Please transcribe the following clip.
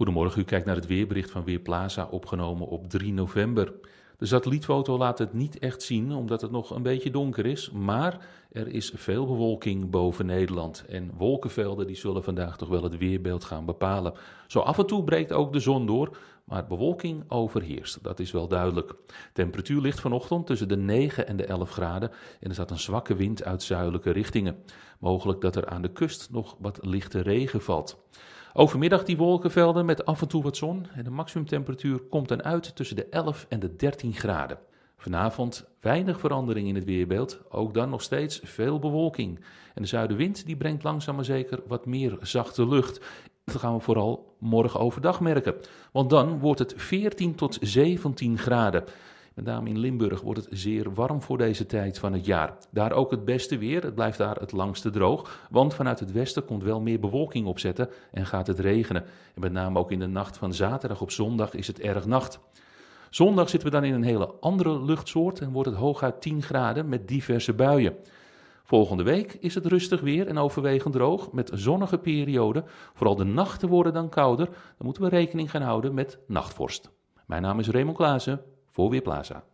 Goedemorgen, u kijkt naar het weerbericht van Weerplaza, opgenomen op 3 november. De satellietfoto laat het niet echt zien, omdat het nog een beetje donker is. Maar er is veel bewolking boven Nederland. En wolkenvelden die zullen vandaag toch wel het weerbeeld gaan bepalen. Zo af en toe breekt ook de zon door maar bewolking overheerst. Dat is wel duidelijk. Temperatuur ligt vanochtend tussen de 9 en de 11 graden en er staat een zwakke wind uit zuidelijke richtingen. Mogelijk dat er aan de kust nog wat lichte regen valt. Overmiddag die wolkenvelden met af en toe wat zon en de maximumtemperatuur komt dan uit tussen de 11 en de 13 graden. Vanavond weinig verandering in het weerbeeld, ook dan nog steeds veel bewolking. En de zuidenwind die brengt langzaam maar zeker wat meer zachte lucht gaan we vooral morgen overdag merken. Want dan wordt het 14 tot 17 graden. Met name in Limburg wordt het zeer warm voor deze tijd van het jaar. Daar ook het beste weer, het blijft daar het langste droog. Want vanuit het westen komt wel meer bewolking opzetten en gaat het regenen. En met name ook in de nacht van zaterdag op zondag is het erg nacht. Zondag zitten we dan in een hele andere luchtsoort en wordt het hooguit 10 graden met diverse buien. Volgende week is het rustig weer en overwegend droog met zonnige perioden. Vooral de nachten worden dan kouder. Dan moeten we rekening gaan houden met nachtvorst. Mijn naam is Raymond Klaassen voor Weerplaza.